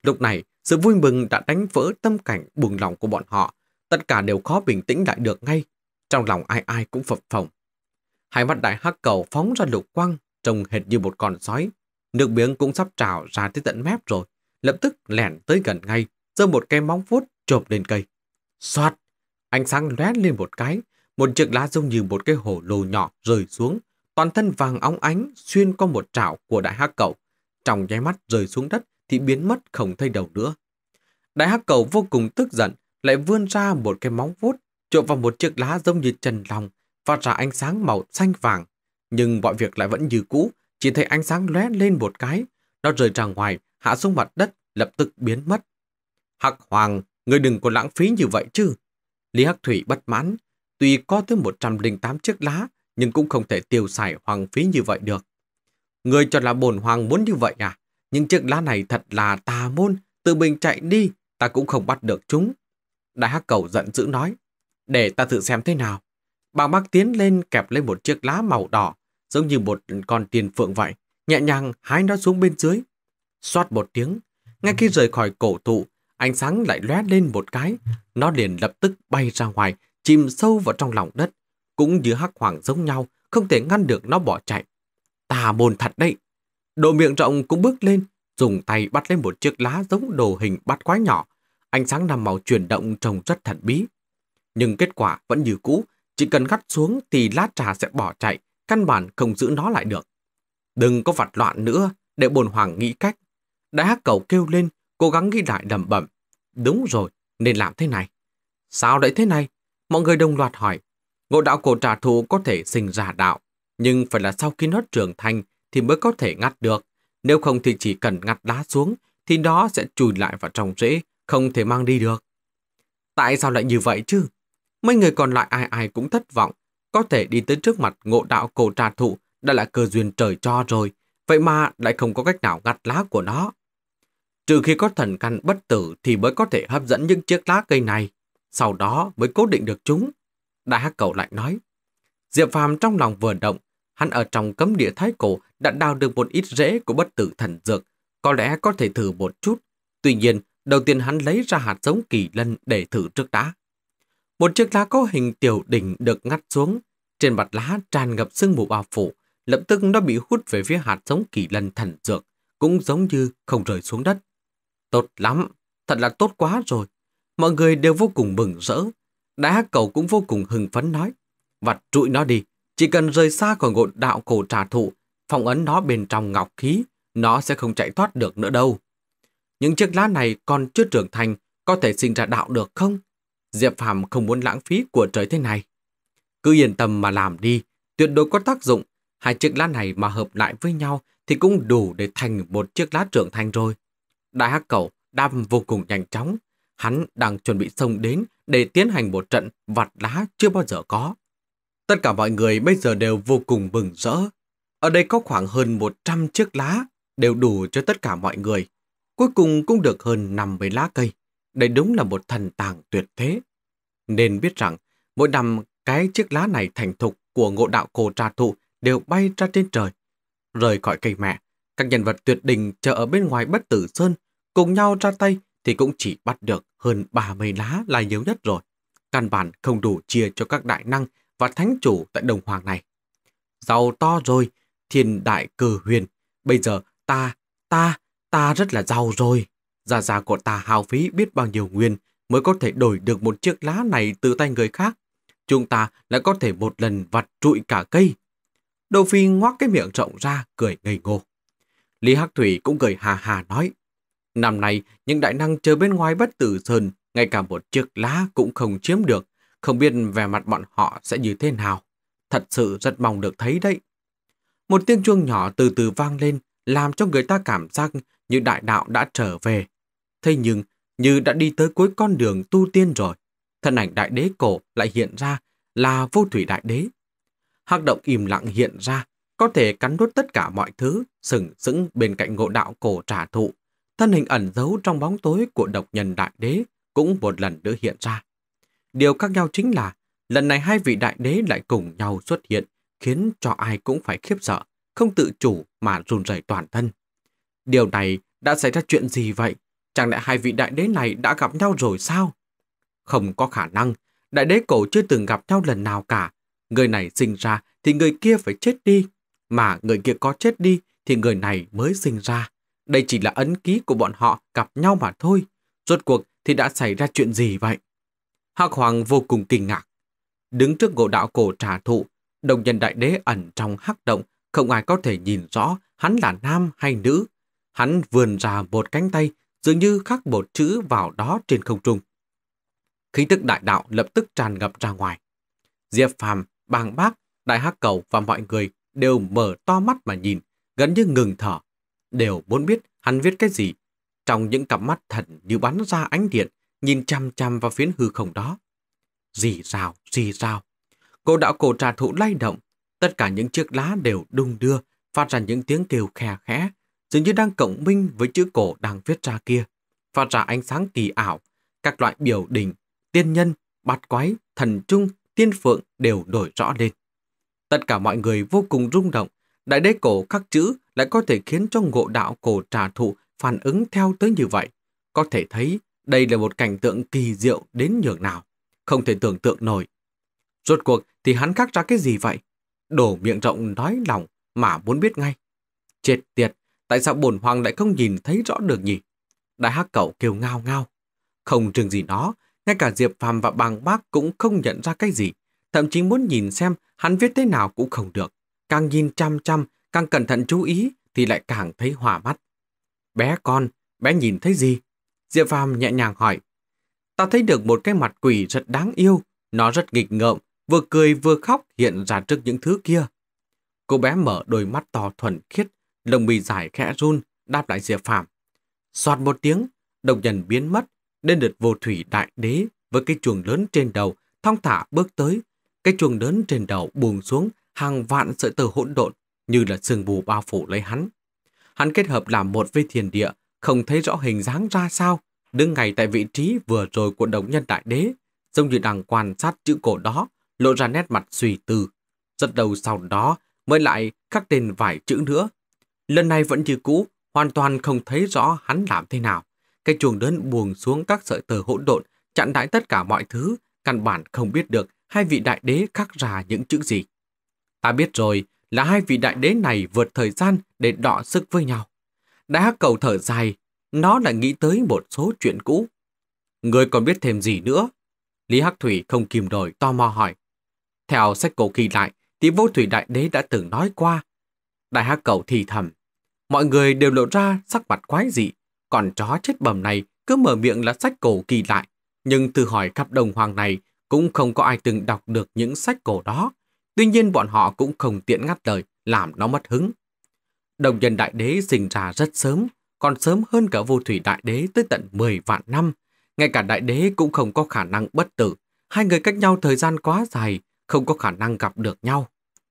Lúc này, sự vui mừng đã đánh vỡ tâm cảnh buồn lòng của bọn họ. Tất cả đều khó bình tĩnh lại được ngay. Trong lòng ai ai cũng phập phồng. Hai mắt đại hắc cầu phóng ra lục quăng, trông hệt như một con sói. Nước miếng cũng sắp trào ra tới tận mép rồi. Lập tức lẻn tới gần ngay, giơ một cây móng vuốt chộp lên cây. Xoạt! Ánh sáng lóe lên một cái, một chiếc lá giống như một cái hổ lồ nhỏ rơi xuống, toàn thân vàng óng ánh xuyên qua một trảo của đại hắc cầu. Trong nháy mắt rơi xuống đất thì biến mất không thấy đầu nữa. Đại hắc cầu vô cùng tức giận, lại vươn ra một cái móng vuốt, trộn vào một chiếc lá giống như trần lòng, phát ra ánh sáng màu xanh vàng. Nhưng mọi việc lại vẫn như cũ, chỉ thấy ánh sáng lóe lên một cái, nó rời ra ngoài, hạ xuống mặt đất, lập tức biến mất. Hắc Hoàng, người đừng có lãng phí như vậy chứ. Lý Hắc Thủy bất mãn, Tuy có tới 108 chiếc lá, nhưng cũng không thể tiêu xài hoang phí như vậy được. Người cho là bổn hoàng muốn như vậy à? Nhưng chiếc lá này thật là tà môn, tự mình chạy đi, ta cũng không bắt được chúng. Đại hắc cầu giận dữ nói, để ta thử xem thế nào. Bà bác tiến lên kẹp lên một chiếc lá màu đỏ, giống như một con tiền phượng vậy, nhẹ nhàng hái nó xuống bên dưới. Xoát một tiếng, ngay khi rời khỏi cổ thụ, ánh sáng lại lóe lên một cái, nó liền lập tức bay ra ngoài, chìm sâu vào trong lòng đất, cũng như hắc hoàng giống nhau, không thể ngăn được nó bỏ chạy. Tà môn thật đấy! Đồ miệng rộng cũng bước lên, dùng tay bắt lên một chiếc lá giống đồ hình bát quái nhỏ, ánh sáng nằm màu chuyển động trông rất thần bí. Nhưng kết quả vẫn như cũ, chỉ cần gắt xuống thì lá trà sẽ bỏ chạy, căn bản không giữ nó lại được. Đừng có vặt loạn nữa, để bồn hoàng nghĩ cách. Đại hắc cầu kêu lên, cố gắng ghi lại đầm bẩm Đúng rồi, nên làm thế này. Sao lại thế này? mọi người đồng loạt hỏi. Ngộ đạo cổ trả thù có thể sinh ra đạo, nhưng phải là sau khi nó trưởng thành thì mới có thể ngắt được. Nếu không thì chỉ cần ngắt đá xuống, thì nó sẽ chùi lại vào trong rễ, không thể mang đi được. Tại sao lại như vậy chứ? Mấy người còn lại ai ai cũng thất vọng, có thể đi tới trước mặt ngộ đạo cổ trà thụ đã là cơ duyên trời cho rồi, vậy mà lại không có cách nào ngắt lá của nó. Trừ khi có thần căn bất tử thì mới có thể hấp dẫn những chiếc lá cây này sau đó mới cố định được chúng. Đại hắc cầu lại nói, Diệp Phàm trong lòng vừa động, hắn ở trong cấm địa thái cổ đã đào được một ít rễ của bất tử thần dược, có lẽ có thể thử một chút. Tuy nhiên, đầu tiên hắn lấy ra hạt giống kỳ lân để thử trước đã. Một chiếc lá có hình tiểu đỉnh được ngắt xuống, trên mặt lá tràn ngập sương mù bao phủ, lập tức nó bị hút về phía hạt giống kỳ lân thần dược, cũng giống như không rời xuống đất. Tốt lắm, thật là tốt quá rồi, mọi người đều vô cùng mừng rỡ. Đại hắc cầu cũng vô cùng hừng phấn nói, vặt trụi nó đi, chỉ cần rời xa khỏi ngọn đạo cổ trà thụ, phong ấn nó bên trong ngọc khí, nó sẽ không chạy thoát được nữa đâu. Những chiếc lá này còn chưa trưởng thành, có thể sinh ra đạo được không? Diệp Phàm không muốn lãng phí của trời thế này. Cứ yên tâm mà làm đi, tuyệt đối có tác dụng. Hai chiếc lá này mà hợp lại với nhau thì cũng đủ để thành một chiếc lá trưởng thành rồi. Đại hắc cầu đam vô cùng nhanh chóng, Hắn đang chuẩn bị xông đến để tiến hành một trận vặt đá chưa bao giờ có. Tất cả mọi người bây giờ đều vô cùng bừng rỡ. Ở đây có khoảng hơn 100 chiếc lá, đều đủ cho tất cả mọi người. Cuối cùng cũng được hơn 50 lá cây. Đây đúng là một thần tàng tuyệt thế. Nên biết rằng, mỗi năm cái chiếc lá này thành thục của ngộ đạo cổ trà thụ đều bay ra trên trời. Rời khỏi cây mẹ, các nhân vật tuyệt đình chờ ở bên ngoài bất tử sơn cùng nhau ra tay thì cũng chỉ bắt được hơn 30 lá là nhiều nhất rồi. Căn bản không đủ chia cho các đại năng và thánh chủ tại đồng hoàng này. Giàu to rồi, thiên đại cử huyền. Bây giờ ta, ta, ta rất là giàu rồi. Già già của ta hào phí biết bao nhiêu nguyên mới có thể đổi được một chiếc lá này từ tay người khác. Chúng ta lại có thể một lần vặt trụi cả cây. Đô Phi ngoác cái miệng rộng ra, cười ngây ngô. Lý Hắc Thủy cũng cười hà hà nói. Năm nay, những đại năng chơi bên ngoài bất tử sơn, ngay cả một chiếc lá cũng không chiếm được, không biết về mặt bọn họ sẽ như thế nào. Thật sự rất mong được thấy đấy. Một tiếng chuông nhỏ từ từ vang lên, làm cho người ta cảm giác như đại đạo đã trở về. Thế nhưng, như đã đi tới cuối con đường tu tiên rồi, thân ảnh đại đế cổ lại hiện ra là vô thủy đại đế. Hắc động im lặng hiện ra, có thể cắn nuốt tất cả mọi thứ, sừng sững bên cạnh ngộ đạo cổ trả thụ, thân hình ẩn giấu trong bóng tối của độc nhân đại đế cũng một lần nữa hiện ra. Điều khác nhau chính là lần này hai vị đại đế lại cùng nhau xuất hiện khiến cho ai cũng phải khiếp sợ, không tự chủ mà run rẩy toàn thân. Điều này đã xảy ra chuyện gì vậy? Chẳng lẽ hai vị đại đế này đã gặp nhau rồi sao? Không có khả năng, đại đế cổ chưa từng gặp nhau lần nào cả. Người này sinh ra thì người kia phải chết đi, mà người kia có chết đi thì người này mới sinh ra. Đây chỉ là ấn ký của bọn họ gặp nhau mà thôi. Rốt cuộc thì đã xảy ra chuyện gì vậy? Hắc Hoàng vô cùng kinh ngạc. Đứng trước ngộ đạo cổ trả thụ, đồng nhân đại đế ẩn trong hắc động, không ai có thể nhìn rõ hắn là nam hay nữ. Hắn vườn ra một cánh tay, dường như khắc một chữ vào đó trên không trung. Khí tức đại đạo lập tức tràn ngập ra ngoài. Diệp Phàm, Bàng Bác, Đại Hắc Cầu và mọi người đều mở to mắt mà nhìn, gần như ngừng thở đều muốn biết hắn viết cái gì. Trong những cặp mắt thần như bắn ra ánh điện, nhìn chăm chăm vào phiến hư không đó. Dì rào, dì rào. Cô đạo cổ trà thụ lay động, tất cả những chiếc lá đều đung đưa, phát ra những tiếng kêu khe khẽ, dường như đang cộng minh với chữ cổ đang viết ra kia, phát ra ánh sáng kỳ ảo, các loại biểu đình, tiên nhân, bát quái, thần trung, tiên phượng đều đổi rõ lên. Tất cả mọi người vô cùng rung động, đại đế cổ các chữ lại có thể khiến cho ngộ đạo cổ trà thụ phản ứng theo tới như vậy. Có thể thấy đây là một cảnh tượng kỳ diệu đến nhường nào, không thể tưởng tượng nổi. Rốt cuộc thì hắn khắc ra cái gì vậy? Đổ miệng rộng nói lòng mà muốn biết ngay. Chết tiệt, tại sao bổn hoàng lại không nhìn thấy rõ được nhỉ? Đại hắc cậu kêu ngao ngao. Không chừng gì đó, ngay cả Diệp Phàm và Bàng Bác cũng không nhận ra cái gì, thậm chí muốn nhìn xem hắn viết thế nào cũng không được. Càng nhìn chăm chăm càng cẩn thận chú ý thì lại càng thấy hòa mắt. Bé con, bé nhìn thấy gì? Diệp Phàm nhẹ nhàng hỏi. Ta thấy được một cái mặt quỷ rất đáng yêu, nó rất nghịch ngợm, vừa cười vừa khóc hiện ra trước những thứ kia. Cô bé mở đôi mắt to thuần khiết, lồng mì dài khẽ run, đáp lại Diệp Phàm. Xoạt một tiếng, độc nhân biến mất, đến được vô thủy đại đế với cái chuồng lớn trên đầu, thong thả bước tới. Cái chuồng lớn trên đầu buông xuống, hàng vạn sợi tờ hỗn độn như là sương mù bao phủ lấy hắn. Hắn kết hợp làm một với thiền địa, không thấy rõ hình dáng ra sao, đứng ngay tại vị trí vừa rồi của đồng nhân đại đế, giống như đang quan sát chữ cổ đó, lộ ra nét mặt suy tư. Rất đầu sau đó mới lại khắc tên vài chữ nữa. Lần này vẫn như cũ, hoàn toàn không thấy rõ hắn làm thế nào. Cái chuồng lớn buồn xuống các sợi tờ hỗn độn, chặn đãi tất cả mọi thứ, căn bản không biết được hai vị đại đế khắc ra những chữ gì. Ta biết rồi, là hai vị đại đế này vượt thời gian để đọ sức với nhau. Đại hắc cầu thở dài, nó lại nghĩ tới một số chuyện cũ. Người còn biết thêm gì nữa? Lý Hắc Thủy không kìm nổi to mò hỏi. Theo sách cổ kỳ lại, thì vô thủy đại đế đã từng nói qua. Đại hắc cầu thì thầm. Mọi người đều lộ ra sắc mặt quái dị, còn chó chết bầm này cứ mở miệng là sách cổ kỳ lại. Nhưng từ hỏi khắp đồng hoàng này cũng không có ai từng đọc được những sách cổ đó, Tuy nhiên bọn họ cũng không tiện ngắt lời, làm nó mất hứng. Đồng nhân đại đế sinh ra rất sớm, còn sớm hơn cả vô thủy đại đế tới tận 10 vạn năm. Ngay cả đại đế cũng không có khả năng bất tử. Hai người cách nhau thời gian quá dài, không có khả năng gặp được nhau.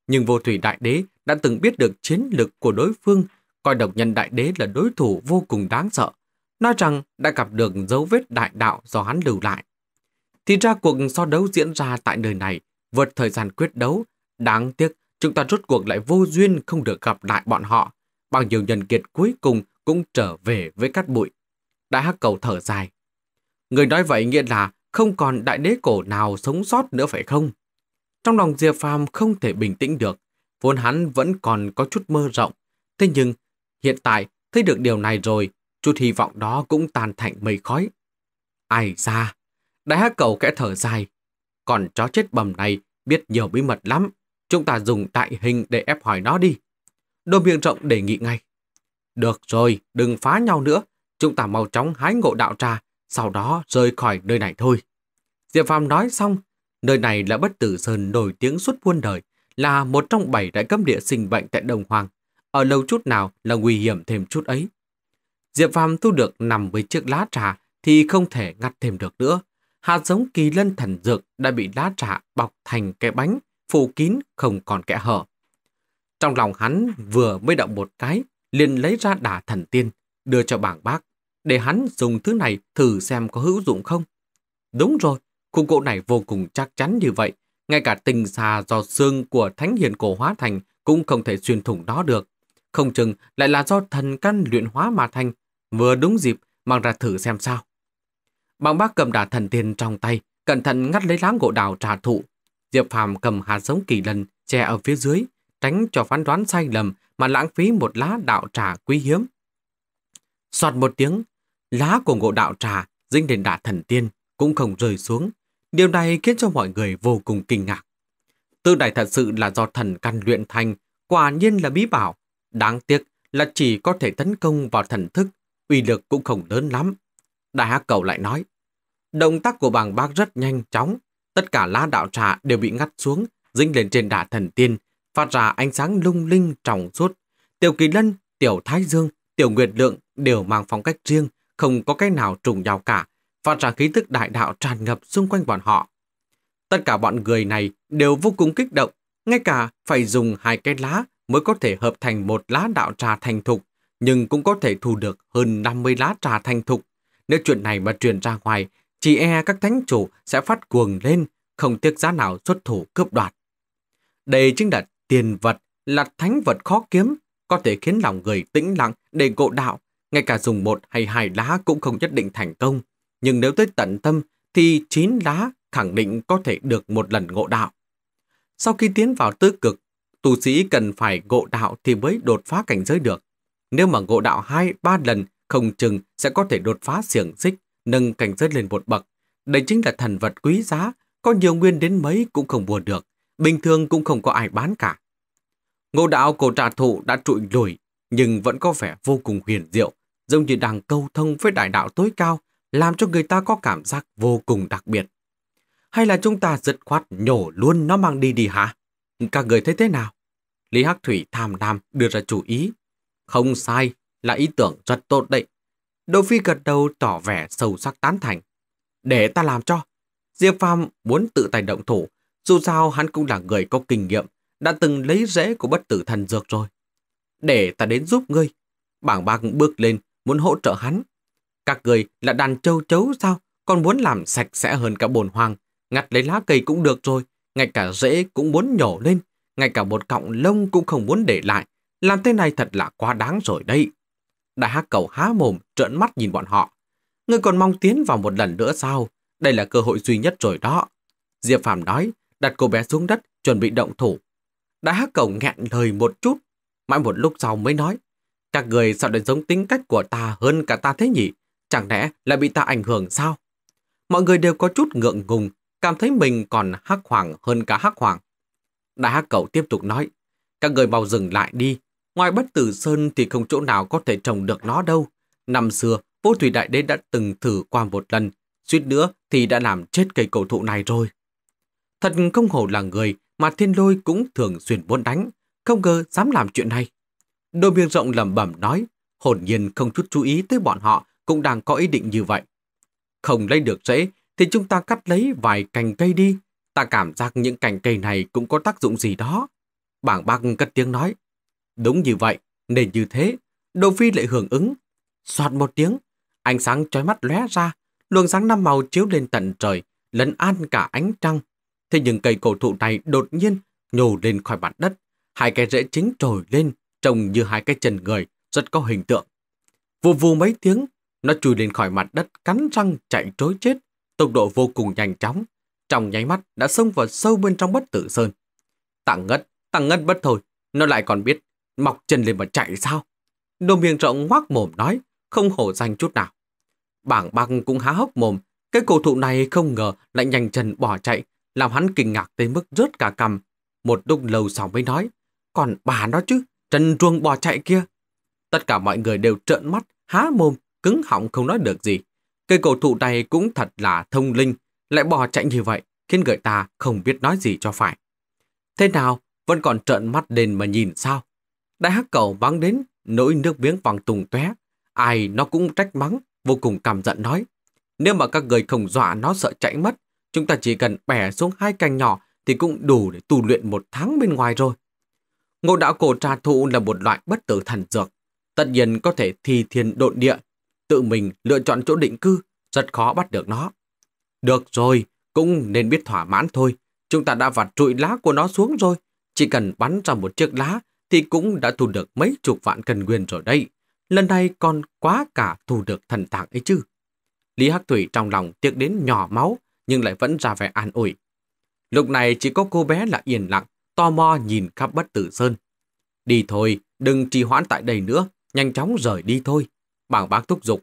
Nhưng vô thủy đại đế đã từng biết được chiến lực của đối phương, coi đồng nhân đại đế là đối thủ vô cùng đáng sợ. Nói rằng đã gặp được dấu vết đại đạo do hắn lưu lại. Thì ra cuộc so đấu diễn ra tại nơi này, vượt thời gian quyết đấu Đáng tiếc, chúng ta rốt cuộc lại vô duyên không được gặp lại bọn họ. Bao nhiêu nhân kiệt cuối cùng cũng trở về với cát bụi. Đại hắc cầu thở dài. Người nói vậy nghĩa là không còn đại đế cổ nào sống sót nữa phải không? Trong lòng Diệp Phàm không thể bình tĩnh được, vốn hắn vẫn còn có chút mơ rộng. Thế nhưng, hiện tại thấy được điều này rồi, chút hy vọng đó cũng tan thành mây khói. Ai ra? Đại hắc cầu kẽ thở dài. Còn chó chết bầm này biết nhiều bí mật lắm. Chúng ta dùng đại hình để ép hỏi nó đi. Đôi miệng rộng đề nghị ngay. Được rồi, đừng phá nhau nữa. Chúng ta mau chóng hái ngộ đạo trà, sau đó rời khỏi nơi này thôi. Diệp Phàm nói xong, nơi này là bất tử sơn nổi tiếng suốt muôn đời, là một trong bảy đại cấm địa sinh bệnh tại Đồng Hoàng. Ở lâu chút nào là nguy hiểm thêm chút ấy. Diệp Phàm thu được nằm với chiếc lá trà thì không thể ngắt thêm được nữa. Hạt giống kỳ lân thần dược đã bị lá trà bọc thành cái bánh, phủ kín không còn kẽ hở. Trong lòng hắn vừa mới động một cái, liền lấy ra đả thần tiên, đưa cho bảng bác, để hắn dùng thứ này thử xem có hữu dụng không. Đúng rồi, khung gỗ này vô cùng chắc chắn như vậy, ngay cả tình xà do xương của thánh hiền cổ hóa thành cũng không thể xuyên thủng đó được. Không chừng lại là do thần căn luyện hóa mà thành, vừa đúng dịp mang ra thử xem sao. bảng bác cầm đà thần tiên trong tay, cẩn thận ngắt lấy lá ngộ đào trà thụ, Diệp Phàm cầm hạt giống kỳ lần che ở phía dưới, tránh cho phán đoán sai lầm mà lãng phí một lá đạo trà quý hiếm. Xoạt một tiếng, lá của ngộ đạo trà dính đến đả thần tiên cũng không rơi xuống. Điều này khiến cho mọi người vô cùng kinh ngạc. Tư đại thật sự là do thần căn luyện thành, quả nhiên là bí bảo. Đáng tiếc là chỉ có thể tấn công vào thần thức, uy lực cũng không lớn lắm. Đại hắc cầu lại nói, động tác của bàng bác rất nhanh chóng, Tất cả lá đạo trà đều bị ngắt xuống, dính lên trên đà thần tiên, phát ra ánh sáng lung linh trong suốt. Tiểu Kỳ Lân, Tiểu Thái Dương, Tiểu Nguyệt Lượng đều mang phong cách riêng, không có cái nào trùng nhau cả, phát ra khí tức đại đạo tràn ngập xung quanh bọn họ. Tất cả bọn người này đều vô cùng kích động, ngay cả phải dùng hai cái lá mới có thể hợp thành một lá đạo trà thành thục, nhưng cũng có thể thu được hơn 50 lá trà thành thục. Nếu chuyện này mà truyền ra ngoài chỉ e các thánh chủ sẽ phát cuồng lên, không tiếc giá nào xuất thủ cướp đoạt. Đây chính là tiền vật, là thánh vật khó kiếm, có thể khiến lòng người tĩnh lặng để ngộ đạo, ngay cả dùng một hay hai lá cũng không nhất định thành công. Nhưng nếu tới tận tâm thì chín lá khẳng định có thể được một lần ngộ đạo. Sau khi tiến vào tư cực, tu sĩ cần phải ngộ đạo thì mới đột phá cảnh giới được. Nếu mà ngộ đạo hai ba lần, không chừng sẽ có thể đột phá xiềng xích nâng cảnh giới lên một bậc. Đây chính là thần vật quý giá, có nhiều nguyên đến mấy cũng không mua được, bình thường cũng không có ai bán cả. Ngô đạo cổ trà thụ đã trụi lùi, nhưng vẫn có vẻ vô cùng huyền diệu, giống như đang câu thông với đại đạo tối cao, làm cho người ta có cảm giác vô cùng đặc biệt. Hay là chúng ta dứt khoát nhổ luôn nó mang đi đi hả? Các người thấy thế nào? Lý Hắc Thủy tham lam đưa ra chủ ý. Không sai, là ý tưởng rất tốt đấy. Đỗ Phi gật đầu tỏ vẻ sâu sắc tán thành. Để ta làm cho. Diệp Phàm muốn tự tài động thủ, dù sao hắn cũng là người có kinh nghiệm, đã từng lấy rễ của bất tử thần dược rồi. Để ta đến giúp ngươi. Bảng bạc bước lên, muốn hỗ trợ hắn. Các người là đàn châu chấu sao, còn muốn làm sạch sẽ hơn cả bồn hoàng. Ngặt lấy lá cây cũng được rồi, ngay cả rễ cũng muốn nhổ lên, ngay cả một cọng lông cũng không muốn để lại. Làm thế này thật là quá đáng rồi đây Đại hắc cầu há mồm, trợn mắt nhìn bọn họ. Ngươi còn mong tiến vào một lần nữa sao? Đây là cơ hội duy nhất rồi đó. Diệp Phàm nói, đặt cô bé xuống đất, chuẩn bị động thủ. Đại hắc cầu nghẹn lời một chút, mãi một lúc sau mới nói. Các người sao đến giống tính cách của ta hơn cả ta thế nhỉ? Chẳng lẽ là bị ta ảnh hưởng sao? Mọi người đều có chút ngượng ngùng, cảm thấy mình còn hắc hoàng hơn cả hắc hoàng. Đại hắc cầu tiếp tục nói, các người mau dừng lại đi, Ngoài bất tử sơn thì không chỗ nào có thể trồng được nó đâu. Năm xưa, vô thủy đại đế đã từng thử qua một lần, suýt nữa thì đã làm chết cây cổ thụ này rồi. Thật không hổ là người mà thiên lôi cũng thường xuyên muốn đánh, không ngờ dám làm chuyện này. Đôi miệng rộng lẩm bẩm nói, hồn nhiên không chút chú ý tới bọn họ cũng đang có ý định như vậy. Không lấy được rễ thì chúng ta cắt lấy vài cành cây đi, ta cảm giác những cành cây này cũng có tác dụng gì đó. Bảng bác cất tiếng nói, Đúng như vậy, nên như thế, Đỗ Phi lại hưởng ứng. Xoạt một tiếng, ánh sáng trói mắt lóe ra, luồng sáng năm màu chiếu lên tận trời, lấn an cả ánh trăng. Thế nhưng cây cổ thụ này đột nhiên nhổ lên khỏi mặt đất, hai cái rễ chính trồi lên, trông như hai cái chân người, rất có hình tượng. Vù vù mấy tiếng, nó chui lên khỏi mặt đất, cắn răng chạy trối chết, tốc độ vô cùng nhanh chóng, trong nháy mắt đã xông vào sâu bên trong bất tử sơn. Tặng ngất, tặng ngất bất thôi, nó lại còn biết mọc chân lên mà chạy sao? Đồ miệng rộng ngoác mồm nói, không hổ danh chút nào. Bảng băng cũng há hốc mồm, cái cổ thụ này không ngờ lại nhanh chân bỏ chạy, làm hắn kinh ngạc tới mức rớt cả cằm. Một lúc lâu sau mới nói, còn bà nó chứ, trần truông bỏ chạy kia. Tất cả mọi người đều trợn mắt, há mồm, cứng họng không nói được gì. Cây cổ thụ này cũng thật là thông linh, lại bỏ chạy như vậy, khiến người ta không biết nói gì cho phải. Thế nào, vẫn còn trợn mắt lên mà nhìn sao? Đại hắc cầu mang đến nỗi nước miếng vàng tùng tóe, ai nó cũng trách mắng, vô cùng cảm giận nói. Nếu mà các người không dọa nó sợ chạy mất, chúng ta chỉ cần bẻ xuống hai cành nhỏ thì cũng đủ để tu luyện một tháng bên ngoài rồi. Ngộ đạo cổ trà thụ là một loại bất tử thần dược, tất nhiên có thể thi thiên độn địa, tự mình lựa chọn chỗ định cư, rất khó bắt được nó. Được rồi, cũng nên biết thỏa mãn thôi, chúng ta đã vặt trụi lá của nó xuống rồi, chỉ cần bắn ra một chiếc lá thì cũng đã thu được mấy chục vạn cần nguyên rồi đây. Lần này còn quá cả thu được thần tàng ấy chứ. Lý Hắc Thủy trong lòng tiếc đến nhỏ máu, nhưng lại vẫn ra vẻ an ủi. Lúc này chỉ có cô bé là yên lặng, to mò nhìn khắp bất tử sơn. Đi thôi, đừng trì hoãn tại đây nữa, nhanh chóng rời đi thôi. Bảng bác thúc giục.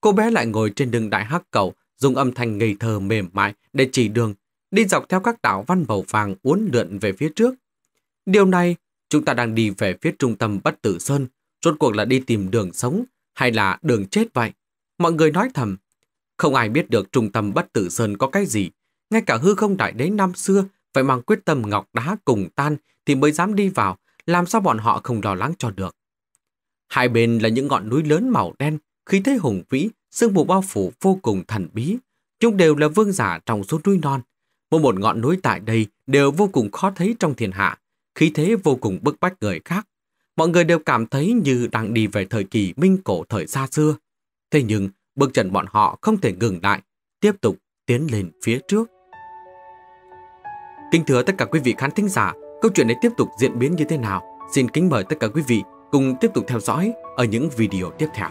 Cô bé lại ngồi trên đường đại hắc cầu, dùng âm thanh ngây thơ mềm mại để chỉ đường, đi dọc theo các đảo văn bầu vàng uốn lượn về phía trước. Điều này Chúng ta đang đi về phía trung tâm Bất Tử Sơn, rốt cuộc là đi tìm đường sống hay là đường chết vậy? Mọi người nói thầm. Không ai biết được trung tâm Bất Tử Sơn có cái gì. Ngay cả hư không đại đế năm xưa phải mang quyết tâm ngọc đá cùng tan thì mới dám đi vào, làm sao bọn họ không lo lắng cho được. Hai bên là những ngọn núi lớn màu đen, khí thế hùng vĩ, sương mù bao phủ vô cùng thần bí. Chúng đều là vương giả trong số núi non. Mỗi một ngọn núi tại đây đều vô cùng khó thấy trong thiên hạ, khí thế vô cùng bức bách người khác. Mọi người đều cảm thấy như đang đi về thời kỳ minh cổ thời xa xưa. Thế nhưng, bước chân bọn họ không thể ngừng lại, tiếp tục tiến lên phía trước. Kính thưa tất cả quý vị khán thính giả, câu chuyện này tiếp tục diễn biến như thế nào? Xin kính mời tất cả quý vị cùng tiếp tục theo dõi ở những video tiếp theo.